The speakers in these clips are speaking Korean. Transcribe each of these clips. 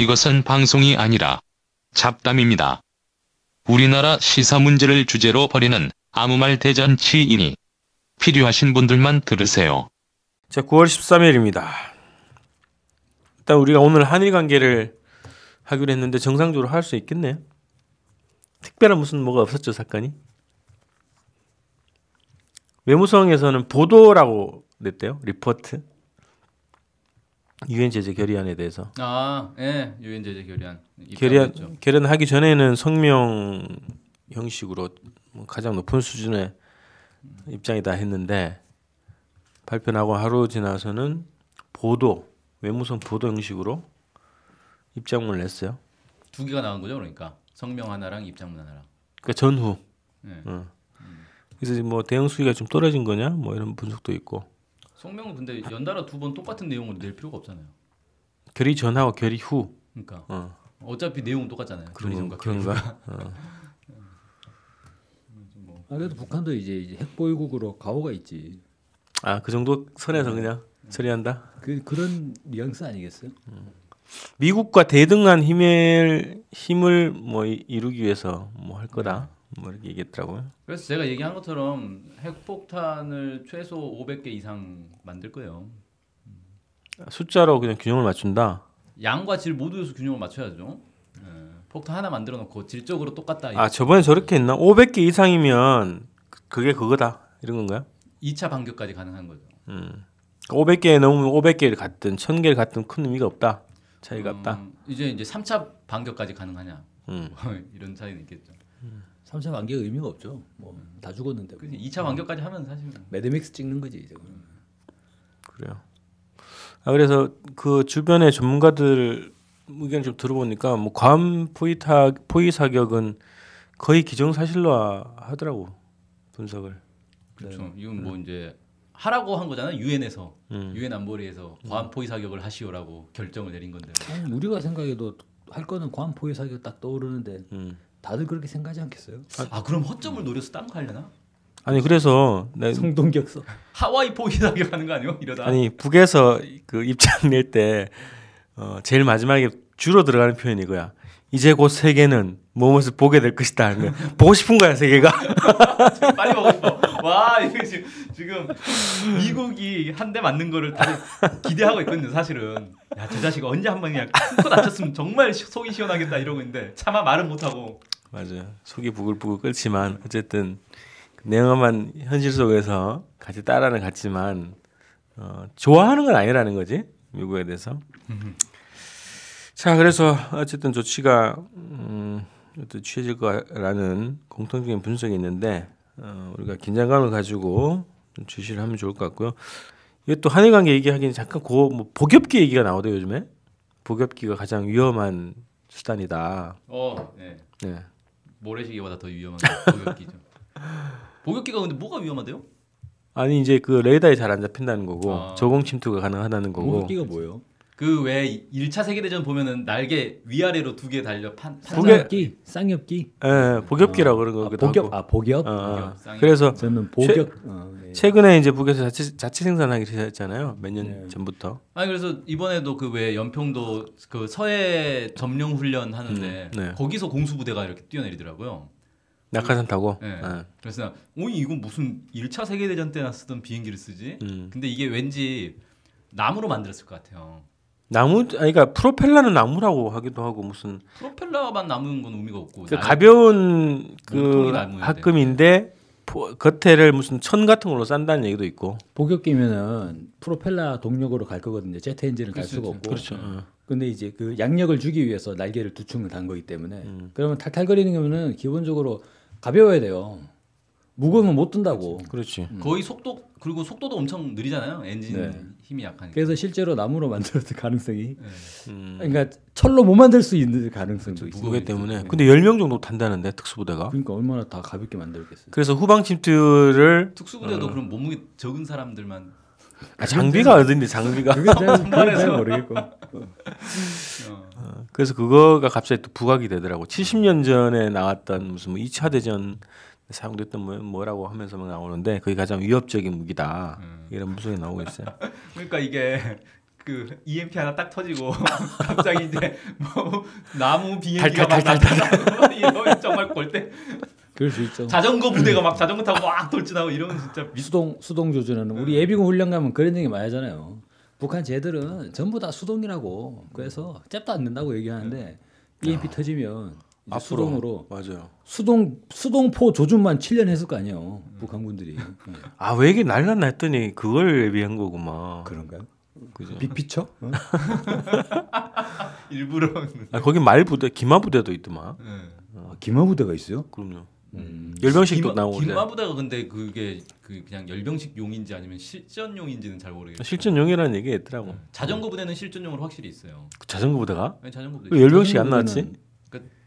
이것은 방송이 아니라 잡담입니다. 우리나라 시사 문제를 주제로 벌이는 아무 말 대잔치이니 필요하신 분들만 들으세요. 자, 9월 13일입니다. 일단 우리가 오늘 한일 관계를 하기로 했는데 정상적으로 할 수 있겠네. 특별한 무슨 뭐가 없었죠, 사건이? 외무성에서는 보도라고 냈대요. 리포트. 유엔 제재 결의안에 대해서. 아, 예, 유엔 제재 결의안. 결의안 결의 하기 전에는 성명 형식으로 뭐 가장 높은 수준의 입장이다 했는데 발표나고 하루 지나서는 보도 외무성 보도 형식으로 입장문을 냈어요. 두 개가 나온 거죠, 그러니까 성명 하나랑 입장문 하나랑. 그러니까 전후. 네. 어. 음. 그래서 뭐 대응 수위가 좀 떨어진 거냐, 뭐 이런 분석도 있고. 성명은 근데 연달아 두 번 똑같은 내용을낼 필요가 없잖아요. 결의 전하와 결의 후. 그러니까 어. 어차피 내용 똑같잖아요. 그런, 결의 전 그런가? 어. 아, 그래도 북한도 이제, 이제 핵보유국으로 가오가 있지. 아 그 정도 선에서 그냥 네. 처리한다. 그 그런 뉘앙스 아니겠어요? 음. 미국과 대등한 힘을 힘을 뭐 이루기 위해서 뭐 할 거다. 네. 뭐 이렇게 얘기했더라고요. 그래서 제가 얘기한 것처럼 핵폭탄을 최소 500개 이상 만들 거예요. 아, 숫자로 그냥 균형을 맞춘다. 양과 질 모두에서 균형을 맞춰야죠. 예, 폭탄 하나 만들어 놓고 질적으로 똑같다. 아 저번에 저렇게 했나? 500개 이상이면 그, 그게 그거다 이런 건가요? 2차 반격까지 가능한 거죠. 음. 500개 그러니까 넘으면 500개를 갖든 1000개를 갖든 큰 의미가 없다. 차이가 음, 없다. 이제 이제 3차 반격까지 가능하냐. 음. 이런 차이는 있겠죠. 음. 3차 완결 의미가 없죠. 뭐 다 죽었는데. 뭐. 2차 완결까지 하면 사실 매드맥스 찍는 거지 이제. 음. 그래요. 아 그래서 그 주변의 전문가들 의견 좀 들어보니까 뭐괌 포위타 포위 사격은 거의 기정사실로 하더라고 분석을. 그렇죠. 네. 이건 네. 뭐 음. 이제 하라고 한 거잖아요. 유엔에서 음. 유엔 u 안보리에서 음. 괌 포위 사격을 하시오라고 결정을 내린 건데. 음, 우리가 생각해도 할 거는 괌 포위 사격 딱 떠오르는데 음. 다들 그렇게 생각하지 않겠어요? 아, 아 그럼 허점을 노려서 땅 갈려나? 아니 그래서 성동격서 하와이 포기 사격하는 거 아니요? 이러다 아니 북에서 그 입장 낼때 어, 제일 마지막에 주로 들어가는 표현이 거야. 이제 곧 세계는 몸에서 보게 될 것이다. 하는 보고 싶은 거야 세계가. 빨리 보고 싶어. 와 이거 지금, 미국이 한 대 맞는 거를 다 기대하고 있거든요. 사실은 야저 자식 언제 한 번이야 코 다쳤으면 정말 속이 시원하겠다 이러고 있는데 차마 말은 못하고 맞아요. 속이 부글부글 끓지만 어쨌든 그 냉엄한 현실 속에서 같이 따라는 갔지만 어, 좋아하는 건 아니라는 거지 미국에 대해서. 자 그래서 어쨌든 조치가 음, 취해질 거라는 공통적인 분석이 있는데 어, 우리가 긴장감을 가지고 주시를 하면 좋을 것 같고요. 이게 또 한일 관계 얘기하기는 잠깐 고뭐 복엽기 얘기가 나오대 요즘에 복엽기가 가장 위험한 수단이다. 어, 네. 네. 모래시계보다 더 위험한 복격기죠. 복격기가 근데 뭐가 위험하대요? 아니 이제 그 레이더에 잘 안 잡힌다는 거고 아. 저공 침투가 가능하다는 거고. 복격기가 뭐예요? 그왜 1차 세계대전 보면은 날개 위아래로 두 개 달려 판 복엽기 쌍엽기 예, 예 복엽기라고 어. 그런 거기 아, 복엽 아 복엽, 어, 어. 복 그래서 저는 복엽 최, 어, 예. 최근에 이제 북에서 자체 자체 생산하기 시작했잖아요 몇년 네. 전부터 아니 그래서 이번에도 그왜 연평도 그 서해 점령 훈련 하는데 음, 네. 거기서 공수부대가 이렇게 뛰어내리더라고요 낙하산 타고. 네. 네. 그래서 오이 어, 이건 무슨 1차 세계 대전 때나 쓰던 비행기를 쓰지? 음. 근데 이게 왠지 나무로 만들었을 것 같아요. 나무 아니 그러니까 프로펠러는 나무라고 하기도 하고 무슨 프로펠러만 나무인 건 의미가 없고 그 가벼운 그 합금인데 겉에를 무슨 천 같은 걸로 싼다는 얘기도 있고 복역기면은 프로펠러 동력으로 갈 거거든요. 제트 엔진을 갈 그렇죠, 수가 그렇죠. 없고 그렇죠. 네. 어. 근데 이제 그 양력을 주기 위해서 날개를 두층을 단 거기 때문에 음. 그러면 탈탈거리는 경우는 기본적으로 가벼워야 돼요. 무거우면 못 든다고. 그렇지. 그렇지. 음. 거의 속도 그리고 속도도 엄청 느리잖아요. 엔진 네. 힘이 약하니까. 그래서 실제로 나무로 만들었을 가능성이 네. 음. 그러니까 철로 못 만들 수 있는 가능성도 그렇죠. 있어요. 무게 때문에. 네. 근데 10명 정도 탄다는데 특수부대가. 그러니까 얼마나 다 가볍게 만들겠어요. 그래서 후방 침투를 특수부대도 음. 그럼 몸무게 적은 사람들만 아, 장비가 어딘데 장비가 그게 잘 모르겠고 어. 어. 그래서 그거가 갑자기 또 부각이 되더라고 70년 전에 나왔던 무슨 뭐 2차 대전 사용됐던 뭐, 뭐라고 하면서 나오는데 그게 가장 위협적인 무기다 음. 이런 분석이 나오고 있어요. 그러니까 이게 그 EMP 하나 딱 터지고 갑자기 이제 뭐 나무 비행기가 막 날아가고 이런 정말 골때 그럴 수 있죠. 자전거 부대가 막 자전거 타고 막 돌진하고 이러면 진짜 미... 수동 수동 조준하는 우리 네. 예비군 훈련 가면 그런 얘기 많이 하잖아요. 북한 쟤들은 전부 다 수동이라고 그래서 잽도 안 된다고 얘기하는데 네. EMP 야. 터지면 앞으로. 수동으로 맞아요. 수동 수동포 조준만 7년 했을 거 아니에요. 북한군들이. 네. 아왜 이게 날라나 더니 그걸 예비한 거구만. 그런가요? 그죠. 빅피처? 어? 일부러. 아 거기 말 부대 기마 부대도 있더만. 네. 어. 아, 기마 부대가 있어요? 그럼요. 음. 열병식도 나오고 김마부다가 근데 그게 그 그냥 열병식 용인지 아니면 실전용인지는 잘 모르겠어요. 실전용이라는 얘기가 더라고 네. 자전거 부대는 실전용으로 확실히 있어요. 그 자전거 부대가? 네, 자전거 부대. 열병식 안 나왔지?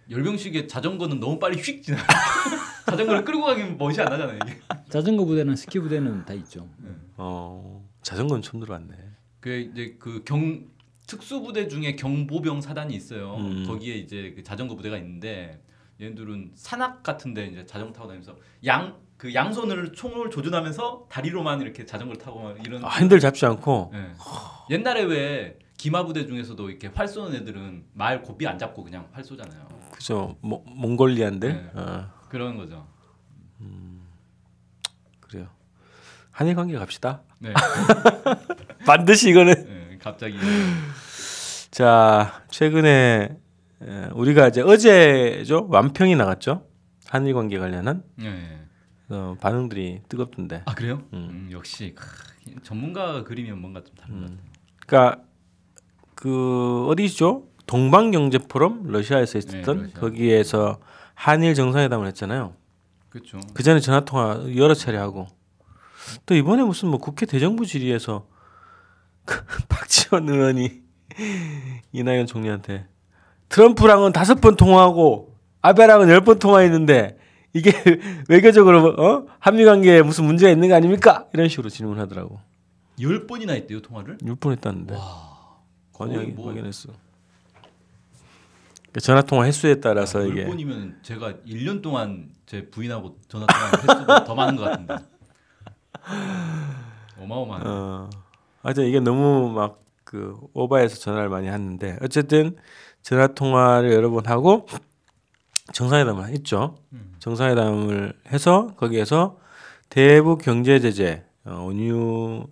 열병식에 자전거는 너무 빨리 휙 지나. 자전거를 끌고 가긴 멋이 안 나잖아요. 이게. 자전거 부대는 스키 부대는 다 있죠. 네. 어 자전거는 처음 들어봤네. 그 이제 그경 특수 부대 중에 경보병 사단이 있어요. 음. 거기에 이제 그 자전거 부대가 있는데 얘네들은 산악 같은데 이제 자전거 타고 다니면서 양 그 양손을 총을 조준하면서 다리로만 이렇게 자전거를 타고 막 이런 아, 핸들 잡지 않고 네. 옛날에 왜 기마 부대 중에서도 이렇게 활 쏘는 애들은 말 고삐 안 잡고 그냥 활 쏘잖아요. 그죠. 모, 몽골리안들. 네. 어. 그런 거죠. 음, 그래요. 한일 관계 갑시다. 네. 반드시 이거는. 네, 갑자기. 자 최근에 우리가 이제 어제죠 완평이 나갔죠 한일 관계 관련한 네. 어, 반응들이 뜨겁던데. 아 그래요? 음. 음, 역시 크, 전문가 그림이 뭔가 좀 다른 음. 것 같아요. 그러니까 그 어디죠? 동방경제포럼 러시아에서 네, 있었던 네, 러시아. 거기에서 한일 정상회담을 했잖아요. 그렇죠. 그 전에 전화 통화 여러 차례 하고 또 이번에 무슨 뭐 국회 대정부 질의에서 박지원 의원이 이낙연 총리한테 트럼프랑은 다섯 번 통화하고 아베랑은 열 번 통화했는데 이게 외교적으로 어? 한미 관계에 무슨 문제가 있는 거 아닙니까? 이런 식으로 질문하더라고. 열 번이나 했대요 통화를? 열번 했다는데. 와. 관영 뭐 확인했어. 그 전화 통화 횟수에 따라서 아, 이게 10번이면 제가 1년 동안 제 부인하고 전화 통화 횟수가 더 많은 것 같은데. 어마어마하 어. 하여튼 아, 이게 너무 막그 오바해서 전화를 많이 하는데 어쨌든 전화 통화를 여러 번 하고 정상회담을 했죠. 음. 정상회담을 해서 거기에서 대북 경제 제재 어, 온유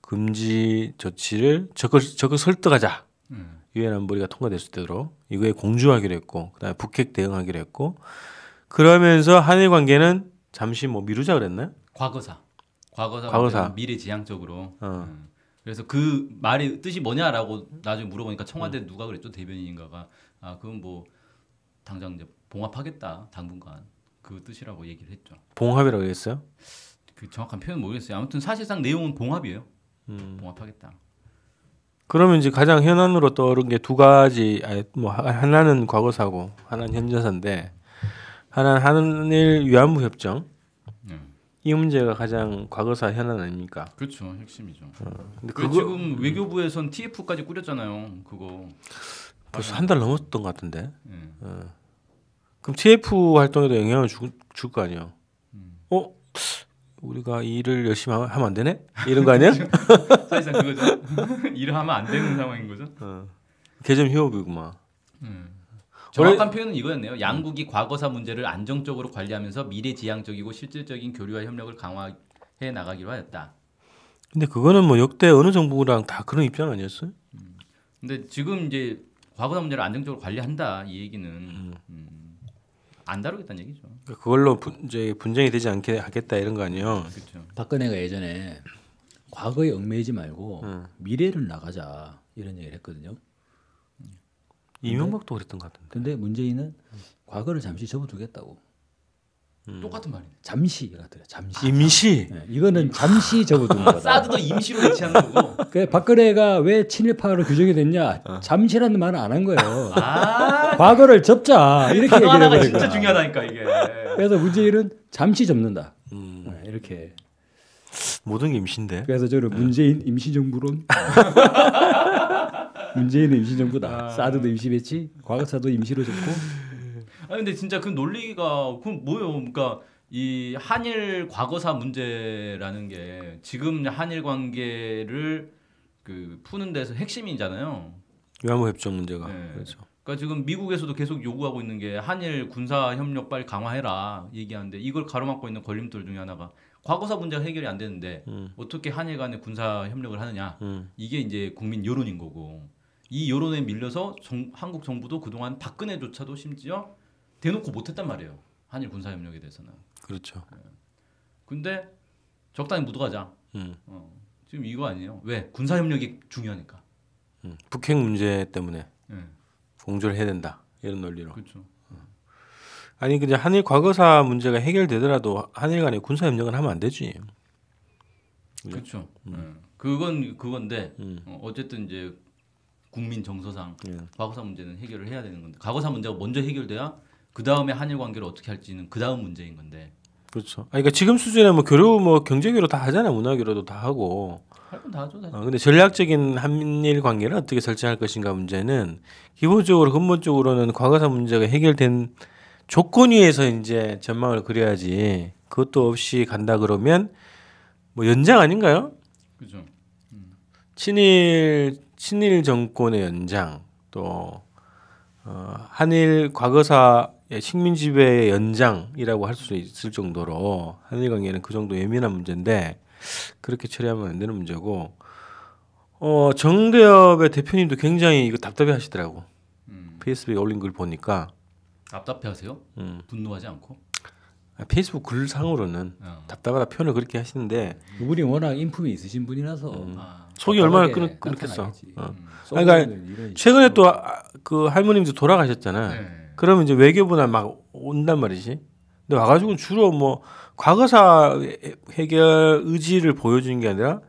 금지 조치를 적극 적극 설득하자. 음. 유엔 안보리가 통과됐을 때도록 이거에 공주하기로 했고 그다음에 북핵 대응하기로 했고 그러면서 한일 관계는 잠시 뭐 미루자 그랬나요? 과거사. 과거사. 과거사. 미래 지향적으로. 어. 음. 그래서 그말이 뜻이 뭐냐라고 나중에 물어보니까 청와대 음. 누가 그랬죠 대변인인가가 아 그건 뭐 당장 이제 봉합하겠다 당분간 그 뜻이라고 얘기를 했죠. 봉합이라고 했어요? 그 정확한 표현 모르겠어요. 아무튼 사실상 내용은 봉합이에요. 음. 봉합하겠다. 그러면 이제 가장 현안으로 떠오른 게 두 가지, 아니, 뭐, 하나는 과거사고, 하나는 현재사인데, 하나는 한일 위안부 협정. 음. 네. 이 문제가 가장 과거사 현안 아닙니까? 그렇죠, 핵심이죠. 어. 근데 그 그거, 지금 외교부에선 TF까지 꾸렸잖아요, 그거. 벌써 한 달 넘었던 것 같은데. 네. 어. 그럼 TF 활동에도 영향을 줄 거 아니에요? 음. 어? 우리가 일을 열심히 하면, 안 되네? 이런 거 아니야? 사실상 그거죠. 일을 하면 안 되는 상황인 거죠. 어. 개점 휴업이구만. 음. 정확한 표현은 이거였네요. 양국이 과거사 문제를 안정적으로 관리하면서 미래지향적이고 실질적인 교류와 협력을 강화해 나가기로 하였다. 근데 그거는 뭐 역대 어느 정부랑 다 그런 입장 아니었어요? 음. 근데 지금 이제 과거사 문제를 안정적으로 관리한다 이 얘기는 음. 음. 안 다루겠다는 얘기죠. 그러니까 그걸로 분, 이제 분쟁이 되지 않게 하겠다 이런 거아니요 그렇죠. 박근혜가 예전에 과거에 얽매이지 말고 음. 미래를 나가자 이런 얘기를 했거든요. 이명박도 그랬던 것 같은데. 근데 문재인은 과거를 잠시 접어두겠다고. 음. 똑같은 말이네. 잠시가 들어 잠시. 임시. 네, 이거는 잠시 접어둔 거다. 사드도 임시로 대체하 거고. 그 박근혜가 왜 친일파로 규정이 됐냐? 어. 잠시라는 말을 안한 거예요. 아~ 과거를 접자 이렇게 얘기를 하나가 해버 진짜 중요하다니까 이게. 그래서 문재인은 잠시 접는다. 음. 네, 이렇게. 모든 게임시데 그래서 저는 네. 문재인 임시정부론. 문재인 임시정부다. 아~ 사드도 임시했지. 과거사도 임시로 접고. 아니 근데 진짜 그 논리가 그럼 뭐예요? 그러니까 이 한일 과거사 문제라는 게 지금 한일 관계를 그 푸는 데서 핵심이잖아요. 외안 협정 문제가 네. 그렇죠. 그러니까 지금 미국에서도 계속 요구하고 있는 게 한일 군사 협력 빨리 강화해라 얘기하는데 이걸 가로막고 있는 걸림돌 중에 하나가 과거사 문제가 해결이 안 되는데 음. 어떻게 한일 간의 군사 협력을 하느냐 음. 이게 이제 국민 여론인 거고 이 여론에 밀려서 정, 한국 정부도 그동안 박근혜조차도 심지어 대놓고 못했단 말이에요. 한일 군사협력에 대해서는. 그렇죠. 네. 근데 적당히 묻어가자. 음. 어, 지금 이거 아니에요. 왜? 군사협력이 중요하니까. 음. 북핵 문제 때문에 네. 공조를 해야 된다. 이런 논리로. 그렇죠. 음. 아니 그냥 한일 과거사 문제가 해결되더라도 한일 간의 군사 협력은 하면 안 되지. 그렇죠. 음. 예. 그건 그건데 음. 어, 쨌든 이제 국민 정서상 과거사 문제는 해결을 해야 되는 건데 과거사 문제가 먼저 해결돼야 그 다음에 한일 관계를 어떻게 할지는 그 다음 문제인 건데. 그렇죠. 아, 그러니까 지금 수준에 뭐 교류, 뭐 경제교류 다 하잖아요. 문화교류도 다 하고. 할 건 다 하죠. 어, 근데 전략적인 한일 관계를 어떻게 설정할 것인가 문제는 기본적으로 근본적으로는 과거사 문제가 해결된 조건 위에서 이제 전망을 그려야지. 그것도 없이 간다 그러면 뭐 연장 아닌가요? 그죠. 음. 친일 친일 정권의 연장 또 어, 한일 과거사 예, 식민 지배의 연장이라고 할 수 있을 정도로 한일 관계는 그 정도 예민한 문제인데 그렇게 처리하면 안 되는 문제고 어, 정대협의 대표님도 굉장히 이거 답답해 하시더라고. 음. 페이스북에 올린 글 보니까 답답해 하세요? 음. 분노하지 않고? 아, 페이스북 글상으로는 어. 답답하다 표현을 그렇게 하시는데 이분이 워낙 인품이 있으신 분이라서 음. 아, 속이 얼마나 끊, 끊겠어 어. 음. 그러니까 최근에 또그 아, 할머님도 돌아가셨잖아. 네. 그러면 이제 외교부나 막 온단 말이지. 근데 와가지고 주로 뭐 과거사 해결 의지를 보여주는 게 아니라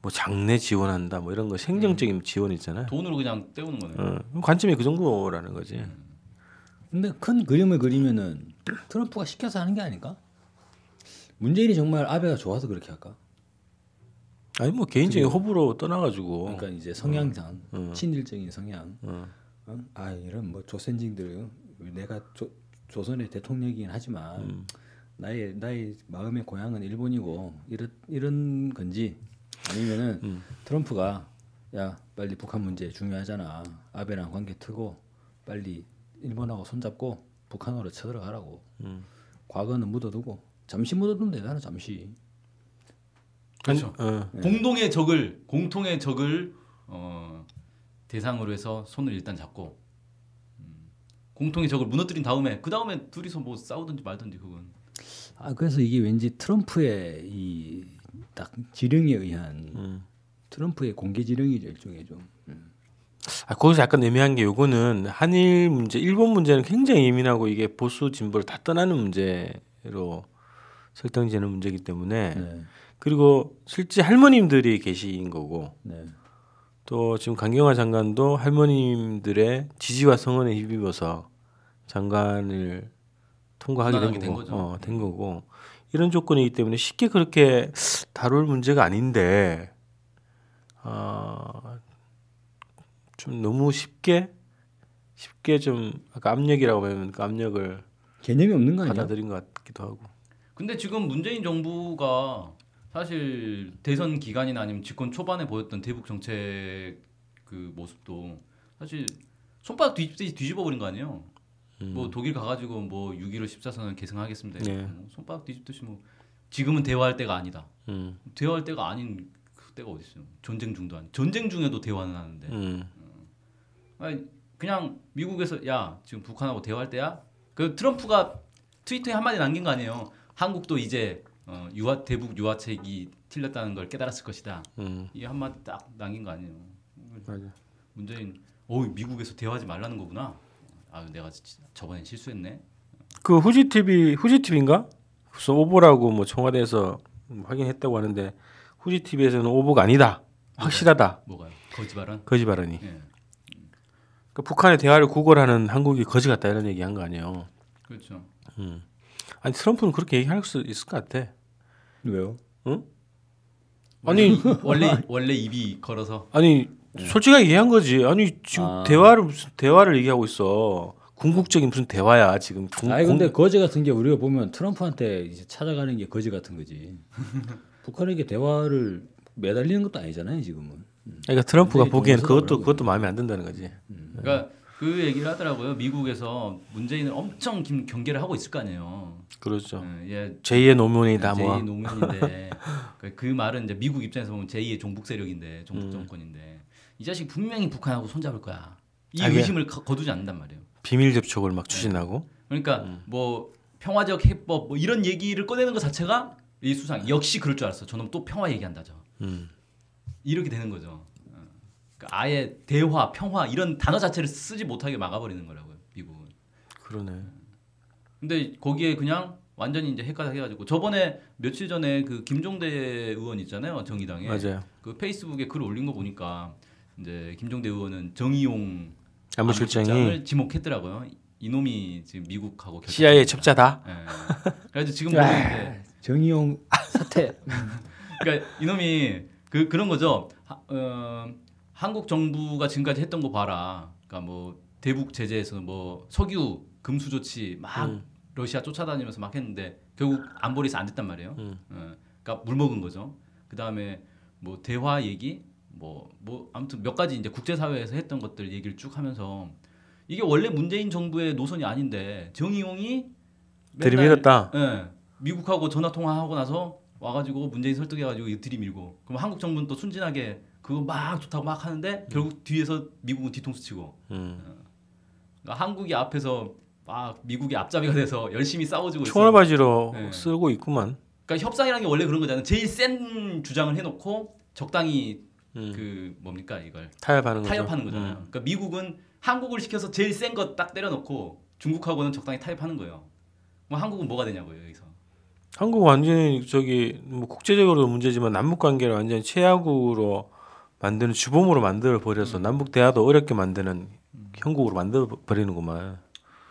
뭐 장례 지원한다 뭐 이런 거생정적인 음. 지원 있잖아요. 돈으로 그냥 때우는 거네 어, 관점이 그 정도라는 거지. 음. 근데 큰 그림을 그리면은 트럼프가 시켜서 하는 게 아닐까? 문재인이 정말 아베가 좋아서 그렇게 할까? 아니 뭐 개인적인 호불호 떠나가지고 그러니까 이제 성향상 어. 어. 친일적인 성향 어. 어. 아 이런 뭐 조센징들 내가 조, 조선의 대통령이긴 하지만 음. 나의 나의 마음의 고향은 일본이고 이런 이런 건지 아니면은 음. 트럼프가 야 빨리 북한 문제 중요하잖아 아베랑 관계 틀고 빨리 일본하고 손잡고 북한으로 쳐들어가라고 음. 과거는 묻어두고 잠시 묻어두면 되잖아 잠시 그렇죠 어. 예. 공동의 적을 공통의 적을 어, 대상으로 해서 손을 일단 잡고 공통의 적을 무너뜨린 다음에 그 다음에 둘이서 뭐 싸우든지 말든지 그건. 아 그래서 이게 왠지 트럼프의 이 딱 지령에 의한 음. 트럼프의 공개 지령이죠 일종의 좀. 음. 아, 거기서 약간 애매한 게 요거는 한일 문제, 일본 문제는 굉장히 예민하고 이게 보수 진보를 다 떠나는 문제로 설정되는 문제이기 때문에 네. 그리고 실제 할머님들이 계신 거고 네. 또 지금 강경화 장관도 할머님들의 지지와 성원에 힘입어서 장관을 통과하게 된 거고, 어, 된 거고 이런 조건이기 때문에 쉽게 그렇게 다룰 문제가 아닌데 어, 좀 너무 쉽게 쉽게 좀 아까 압력이라고 하면 그 압력을 개념이 없는 거 아니야? 받아들인 것 같기도 하고. 근데 지금 문재인 정부가 사실 대선 기간이나 아니면 집권 초반에 보였던 대북 정책 그 모습도 사실 손바닥 뒤집듯이 뒤집어버린 거 아니에요. 음. 뭐 독일 가가지고 뭐6.15 1 4선을 계승하겠습니다. 네. 뭐 손바닥 뒤집듯이 뭐 지금은 대화할 때가 아니다. 음. 대화할 때가 아닌 그때가 어디 있어요? 전쟁 중도 아니. 전쟁 중에도 대화는 하는데. 음. 음. 아니 그냥 미국에서 야 지금 북한하고 대화할 때야. 그 트럼프가 트위터에 한마디 남긴 거 아니에요. 한국도 이제 어, 유화 대북 유화책이 틀렸다는 걸 깨달았을 것이다. 음. 이 한마디 딱 남긴 거 아니에요. 맞아. 문재인, 어 미국에서 대화하지 말라는 거구나. 아 내가 저번에 실수했네. 그 후지 TV 후지 TV인가? 그래서 오보라고 뭐 청와대에서 확인했다고 하는데 후지 TV에서는 오보가 아니다. 확실하다. 뭐가요? 거짓 발언? 거짓 발언이. 예. 그러니까 북한의 대화를 구걸하는 한국이 거지 같다 이런 얘기한 거 아니에요. 그렇죠. 음. 아니 트럼프는 그렇게 얘기할 수 있을 것 같아. 왜요? 응? 음? 아니 원래 원래 입이 걸어서 아니 네. 솔직하게 얘기한 거지. 아니 지금 아. 대화를 무슨 대화를 얘기하고 있어. 궁극적인 무슨 대화야 지금. 궁, 아니 근데 궁... 거지 같은 게 우리가 보면 트럼프한테 이제 찾아가는 게 거지 같은 거지. 북한에게 대화를 매달리는 것도 아니잖아요 지금은. 음. 그러니까 트럼프가 보기에 그것도 그것도 마음에 안 든다는 거지. 음. 그러니까 그 얘기를 하더라고요. 미국에서 문재인을 엄청 경계를 하고 있을 거 아니에요. 그렇죠. 네, 예, 제2의 노무현이다 예, 뭐. 제2의 노무현인데 그, 그 말은 이제 미국 입장에서 보면 제2의 종북 세력인데 종북 음. 정권인데 음. 이 자식 분명히 북한하고 손잡을 거야. 이 아, 의심을 거, 거두지 않는단 말이에요. 비밀 접촉을 막 추진하고. 네. 그러니까 음. 뭐 평화적 해법 뭐 이런 얘기를 꺼내는 것 자체가 이 수상 역시 그럴 줄 알았어. 저놈 또 평화 얘기한다죠. 음. 이렇게 되는 거죠. 그러니까 아예 대화, 평화 이런 단어 자체를 쓰지 못하게 막아버리는 거라고요. 미국은. 그러네. 근데 거기에 그냥 완전히 이제 핵가닥 해가지고 저번에 며칠 전에 그 김종대 의원 있잖아요 정의당에 맞아요. 그 페이스북에 글 올린 거 보니까 이제 김종대 의원은 정의용 안무실장을 지목했더라고요. 이놈이 지금 미국하고 CIA 첩자다. 네. 그래서 지금 보는데 정의용 사태. 그러니까 이놈이 그 그런 거죠. 하, 어, 한국 정부가 지금까지 했던 거 봐라. 그러니까 뭐 대북 제재에서 뭐 석유 금수 조치 막 음. 러시아 쫓아다니면서 막 했는데 결국 안보리에서 안 됐단 말이에요. 음. 어, 그러니까 물 먹은 거죠. 그 다음에 뭐 대화 얘기 뭐뭐 뭐 아무튼 몇 가지 이제 국제사회에서 했던 것들 얘기를 쭉 하면서 이게 원래 문재인 정부의 노선이 아닌데 정의용이 들이밀었다. 예, 미국하고 전화 통화하고 나서 와가지고 문재인 설득해가지고 들이밀고 그럼 한국 정부는 또 순진하게 그거 막 좋다고 막 하는데 결국 음. 뒤에서 미국은 뒤통수 치고 음. 어. 그러니까 한국이 앞에서 막 미국이 앞잡이가 돼서 열심히 싸워주고 총알바지로 네. 쓰고 있구만. 그러니까 협상이라는 게 원래 그런 거잖아요. 제일 센 주장을 해놓고 적당히 음. 그 뭡니까 이걸 타협하는 거 타협하는 거잖아요. 음. 그러니까 미국은 한국을 시켜서 제일 센 거 딱 때려놓고 중국하고는 적당히 타협하는 거예요. 뭐 한국은 뭐가 되냐고요 여기서. 한국 완전히 저기 뭐 국제적으로도 문제지만 남북 관계를 완전히 최악으로 만드는 주범으로 만들어 버려서 음. 남북 대화도 어렵게 만드는 형국으로 만들어 버리는구만.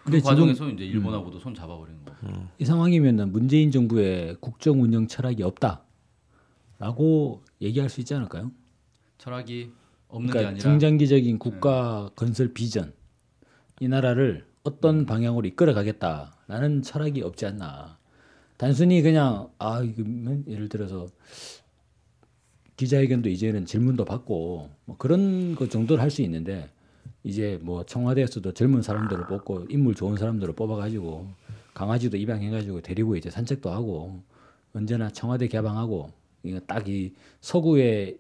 그 과정에서 이제 음. 일본하고도 음. 손 잡아버리는 거 음. 이 상황이면 문재인 정부의 국정 운영 철학이 없다라고 얘기할 수 있지 않을까요? 철학이 없는 그러니까 게 아니라 중장기적인 국가 네. 건설 비전 이 나라를 어떤 음. 방향으로 이끌어가겠다라는 철학이 없지 않나. 단순히 그냥 아 이거 뭐 예를 들어서 기자회견도 이제는 질문도 받고 뭐 그런 것 정도를 할 수 있는데 이제 뭐 청와대에서도 젊은 사람들을 뽑고 인물 좋은 사람들을 뽑아가지고 강아지도 입양해가지고 데리고 이제 산책도 하고 언제나 청와대 개방하고 이거 딱이 서구의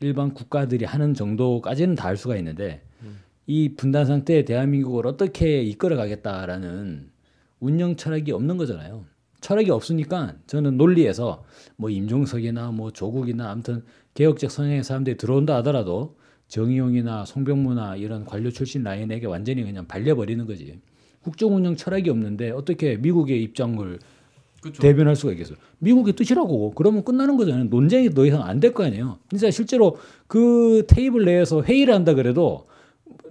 일반 국가들이 하는 정도까지는 다 할 수가 있는데 이 분단 상태에 대한민국을 어떻게 이끌어가겠다라는 운영 철학이 없는 거잖아요. 철학이 없으니까 저는 논리에서 뭐 임종석이나 뭐 조국이나 아무튼 개혁적 성향의 사람들이 들어온다 하더라도 정의용이나 송병무나 이런 관료 출신 라인에게 완전히 그냥 발려버리는 거지. 국정운영 철학이 없는데 어떻게 미국의 입장을 그쵸. 대변할 수가 있겠어요. 미국의 뜻이라고 그러면 끝나는 거잖아요. 논쟁이 더 이상 안 될 거 아니에요. 진짜 실제로 그 테이블 내에서 회의를 한다 그래도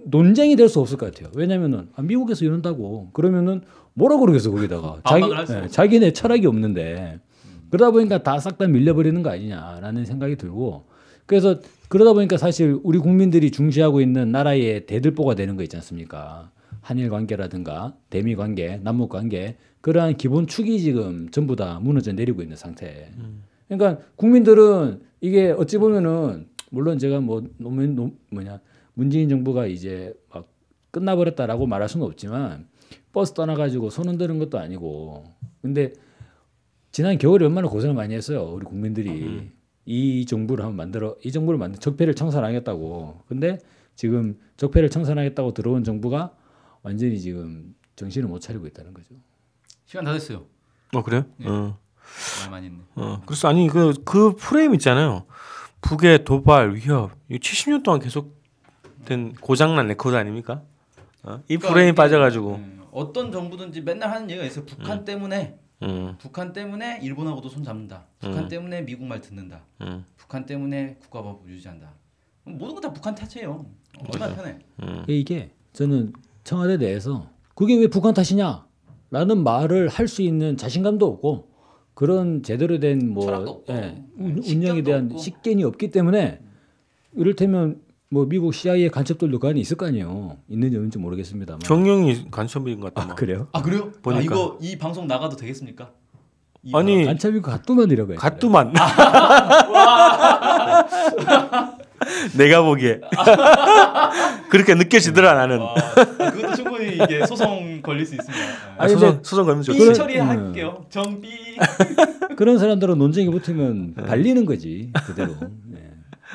논쟁이 될 수 없을 것 같아요. 왜냐면은 아, 미국에서 이런다고 그러면은 뭐라 고 그러겠어 거기다가 자기 네, 자기네 철학이 없는데 음. 그러다 보니까 다 싹 다 밀려버리는 거 아니냐라는 생각이 들고 그래서 그러다 보니까 사실 우리 국민들이 중시하고 있는 나라의 대들보가 되는 거 있지 않습니까? 한일 관계라든가 대미 관계, 남북 관계 그러한 기본 축이 지금 전부 다 무너져 내리고 있는 상태. 음. 그러니까 국민들은 이게 어찌 보면은 물론 제가 뭐노무 뭐냐 문재인 정부가 이제 막 끝나버렸다라고 말할 수는 없지만 버스 떠나가지고 손 흔드는 것도 아니고 근데 지난 겨울에 얼마나 고생을 많이 했어요 우리 국민들이 음. 이 정부를 한번 만들어 이 정부를 만들 적폐를 청산하겠다고 근데 지금 적폐를 청산하겠다고 들어온 정부가 완전히 지금 정신을 못 차리고 있다는 거죠 시간 다 됐어요 어 그래요 네. 어. 말 많이 했네 어 그래서 아니 그그 그 프레임 있잖아요 북의 도발 위협 이 70년 동안 계속 된 고장난 레코드 아닙니까? 어? 이 그러니까 프레임 빠져가지고 음, 어떤 정부든지 맨날 하는 얘기가 있어요. 북한 음. 때문에 음. 북한 때문에 일본하고도 손 잡는다. 북한 음. 때문에 미국 말 듣는다. 음. 북한 때문에 국가법 유지한다. 모든 거 다 북한 탓이에요. 어, 얼마나 편해. 음. 예, 이게 저는 청와대 내에서 그게 왜 북한 탓이냐? 라는 말을 할 수 있는 자신감도 없고 그런 제대로 된뭐 예, 운영에 대한 없고. 식견이 없기 때문에 이를테면 뭐 미국 CIA 간첩들도 그안 있을 거 아니에요. 있는지 없는지 모르겠습니다만. 정영이 간첩인 것 같아. 아 뭐. 그래요? 아 그래요? 보니까. 아, 이거 이 방송 나가도 되겠습니까? 아니 간첩이 갓두만이라고 그 해 갓두만. 내가 보기에 그렇게 느껴지더라 나는. 와, 아, 그것도 충분히 이게 소송 걸릴 수 있습니다. 아, 소송 소송 걸면 좋죠. 처리할게요. 음. 정비. 그런 사람들은 논쟁이 붙으면 발리는 네. 거지 그대로.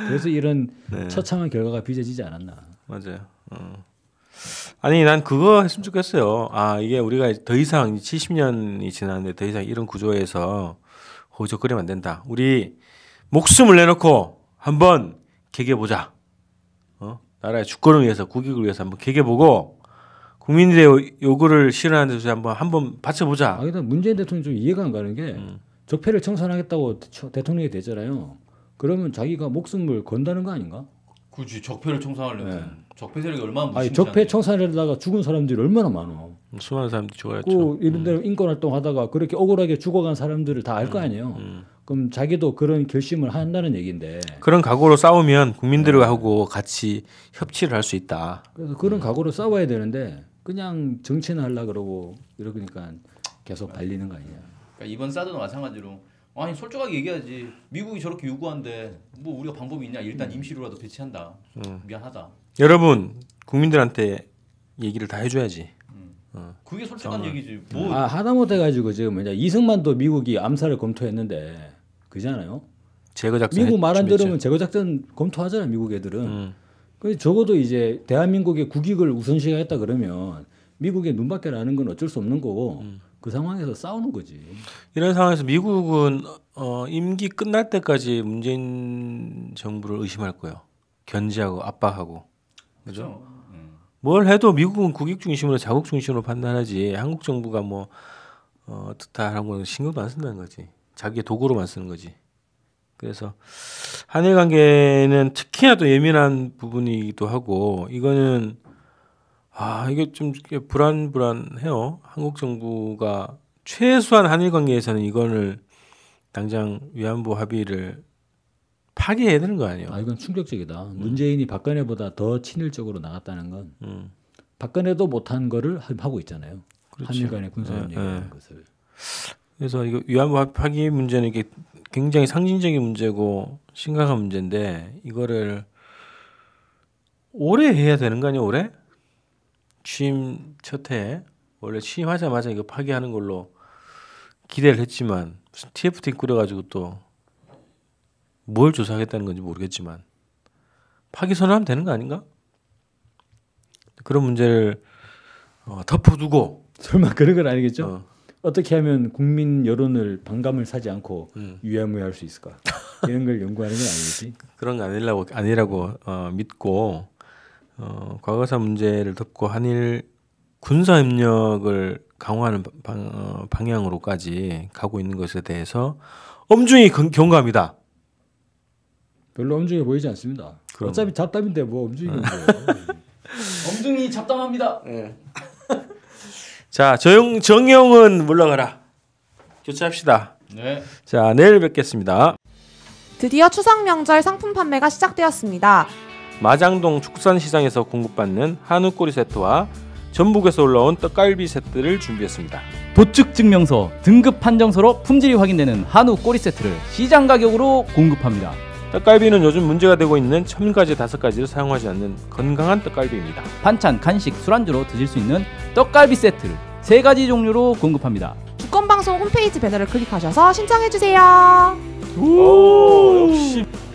그래서 이런 네. 처참한 결과가 빚어지지 않았나. 맞아요. 어. 아니 난 그거 했으면 좋겠어요. 아 이게 우리가 더 이상 70년이 지났는데 더 이상 이런 구조에서 호적거리면 안 된다. 우리 목숨을 내놓고 한번 개개 보자. 어? 나라의 주권을 위해서 국익을 위해서 한번 개개 보고 국민들의 요구를 실현하는 데서 한번 한번 받쳐보자. 아, 일 문재인 대통령 좀 이해가 안 가는 게 음. 적폐를 청산하겠다고 대통령이 되잖아요. 그러면 자기가 목숨을 건다는 거 아닌가? 굳이 적폐를 청산하려면 네. 적폐 세력이 얼마나 무심치 아니 적폐 청산하려다가 죽은 사람들이 얼마나 많아. 수많은 사람들이 죽어야죠. 이런 데 음. 인권 활동하다가 그렇게 억울하게 죽어간 사람들을 다 알거 음. 아니에요. 음. 그럼 자기도 그런 결심을 한다는 얘기인데 그런 각오로 싸우면 국민들하고 네. 같이 협치를 할 수 있다. 그래서 그런 음. 각오로 싸워야 되는데 그냥 정치나 하려 그러고 이러니까 계속 발리는 거 아니냐. 그러니까 이번 사도 마찬가지로 아니 솔직하게 얘기하지. 미국이 저렇게 요구한데 뭐 우리가 방법이 있냐? 일단 임시로라도 배치한다. 음. 미안하다. 여러분 국민들한테 얘기를 다 해줘야지. 음. 어. 그게 솔직한 정말. 얘기지. 음. 뭐 아, 하다못해 가지고 지금 뭐냐 이승만도 미국이 암살을 검토했는데 그잖아요. 제거 작전. 미국 말 안 들으면 제거 작전 검토하잖아 미국 애들은. 음. 적어도 이제 대한민국의 국익을 우선시했다 그러면 미국의 눈밖에 나는 건 어쩔 수 없는 거고. 음. 그 상황에서 싸우는 거지. 이런 상황에서 미국은 어, 임기 끝날 때까지 문재인 정부를 의심할 거예요. 견제하고 압박하고. 그죠? 그렇죠. 음. 뭘 해도 미국은 국익 중심으로 자국 중심으로 판단하지 한국 정부가 뭐 어, 뜻하라는 건 신경도 안 쓴다는 거지. 자기의 도구로만 쓰는 거지. 그래서 한일 관계는 특히나 또 예민한 부분이기도 하고 이거는 아, 이게 좀 불안불안해요. 한국 정부가 최소한 한일 관계에서는 이거를 당장 위안부 합의를 파기해야 되는 거 아니에요? 아, 이건 충격적이다. 음. 문재인이 박근혜보다 더 친일적으로 나갔다는 건 음. 박근혜도 못한 거를 하고 있잖아요. 그렇죠. 한일 간의 군사협력 예, 예. 것을. 그래서 이거 위안부 파기 문제는 이게 굉장히 상징적인 문제고 심각한 문제인데 이거를 오래 해야 되는 거 아니에요? 오래? 취임 첫 해에 원래 취임하자마자 이거 파기하는 걸로 기대를 했지만 무슨 TFT 꾸려가지고 또 뭘 조사하겠다는 건지 모르겠지만 파기 선언하면 되는 거 아닌가? 그런 문제를 어, 덮어두고 설마 그런 건 아니겠죠? 어. 떻게 하면 국민 여론을 반감을 사지 않고 음. 유야무야할 수 있을까? 이런 걸 연구하는 건 아니겠지? 그런 거 아니라고 아니라고 어, 믿고 어, 과거사 문제를 덮고 한일 군사 협력을 강화하는 방, 어, 방향으로까지 가고 있는 것에 대해서 엄중히 경감이다. 별로 엄중해 보이지 않습니다. 그럼. 어차피 잡담인데 뭐 엄중히 아. 엄중히 잡담합니다. 네. 자정 정영은 물러가라. 교체합시다. 네. 자 내일 뵙겠습니다. 드디어 추석 명절 상품 판매가 시작되었습니다. 마장동 축산시장에서 공급받는 한우 꼬리 세트와 전북에서 올라온 떡갈비 세트를 준비했습니다. 도축 증명서, 등급 판정서로 품질이 확인되는 한우 꼬리 세트를 시장 가격으로 공급합니다. 떡갈비는 요즘 문제가 되고 있는 첨가제 다섯 가지를 사용하지 않는 건강한 떡갈비입니다. 반찬, 간식, 술안주로 드실 수 있는 떡갈비 세트를 세 가지 종류로 공급합니다. 주권방송 홈페이지 배너를 클릭하셔서 신청해 주세요. 오, 역시